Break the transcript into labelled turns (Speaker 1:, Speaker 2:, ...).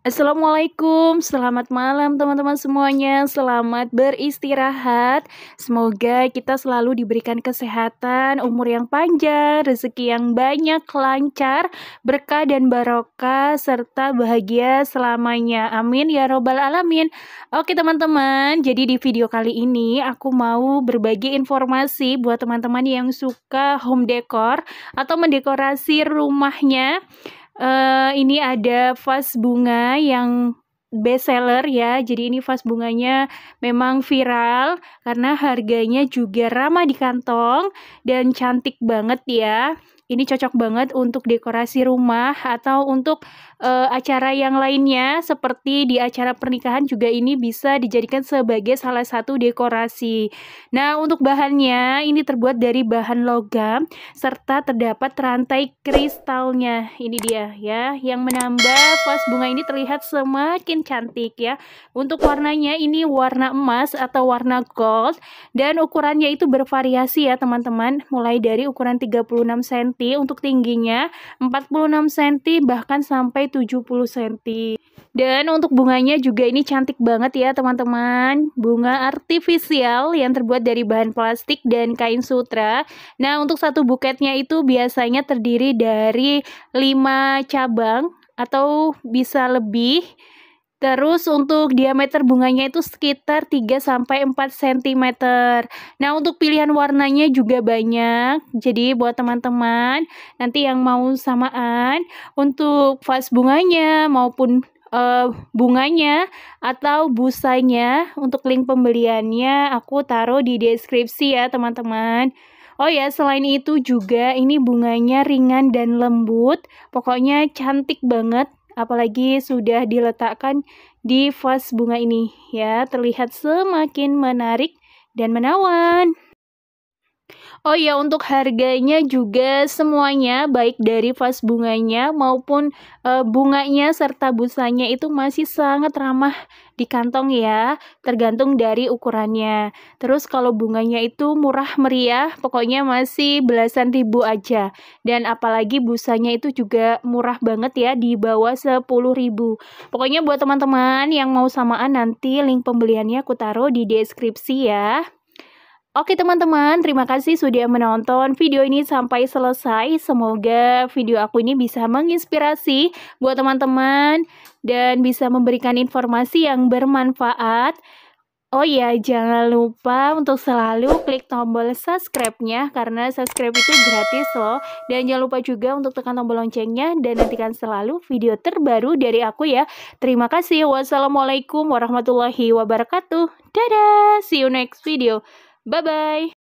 Speaker 1: Assalamualaikum, selamat malam teman-teman semuanya. Selamat beristirahat. Semoga kita selalu diberikan kesehatan, umur yang panjang, rezeki yang banyak, lancar, berkah dan barokah serta bahagia selamanya. Amin ya robbal alamin. Oke teman-teman, jadi di video kali ini aku mau berbagi informasi buat teman-teman yang suka home decor atau mendekorasi rumahnya. Uh, ini ada vas bunga yang best seller ya. Jadi ini vas bunganya memang viral karena harganya juga ramah di kantong dan cantik banget ya. Ini cocok banget untuk dekorasi rumah atau untuk uh, acara yang lainnya seperti di acara pernikahan juga ini bisa dijadikan sebagai salah satu dekorasi. Nah, untuk bahannya ini terbuat dari bahan logam serta terdapat rantai kristalnya. Ini dia ya yang menambah vas bunga ini terlihat semakin cantik ya. Untuk warnanya ini warna emas atau warna gold dan ukurannya itu bervariasi ya teman-teman mulai dari ukuran 36 cm untuk tingginya, 46 cm bahkan sampai 70 cm. Dan untuk bunganya juga ini cantik banget ya teman-teman. Bunga artifisial yang terbuat dari bahan plastik dan kain sutra. Nah, untuk satu buketnya itu biasanya terdiri dari 5 cabang atau bisa lebih Terus untuk diameter bunganya itu sekitar 3 sampai 4 cm. Nah, untuk pilihan warnanya juga banyak. Jadi buat teman-teman nanti yang mau samaan untuk vas bunganya maupun uh, bunganya atau busanya untuk link pembeliannya aku taruh di deskripsi ya teman-teman. Oh ya, selain itu juga ini bunganya ringan dan lembut, pokoknya cantik banget apalagi sudah diletakkan di vas bunga ini ya terlihat semakin menarik dan menawan. Oh iya, untuk harganya juga semuanya baik dari vas bunganya maupun e, bunganya serta busanya itu masih sangat ramah di kantong ya, tergantung dari ukurannya. Terus kalau bunganya itu murah meriah, pokoknya masih belasan ribu aja. Dan apalagi busanya itu juga murah banget ya, di bawah sepuluh ribu. Pokoknya buat teman-teman yang mau samaan nanti link pembeliannya aku taruh di deskripsi ya. Oke teman-teman, terima kasih sudah menonton video ini sampai selesai. Semoga video aku ini bisa menginspirasi buat teman-teman dan bisa memberikan informasi yang bermanfaat. Oh iya, jangan lupa untuk selalu klik tombol subscribe-nya karena subscribe itu gratis loh. Dan jangan lupa juga untuk tekan tombol loncengnya dan nantikan selalu video terbaru dari aku ya. Terima kasih. Wassalamualaikum warahmatullahi wabarakatuh. Dadah, see you next video. Bye-bye!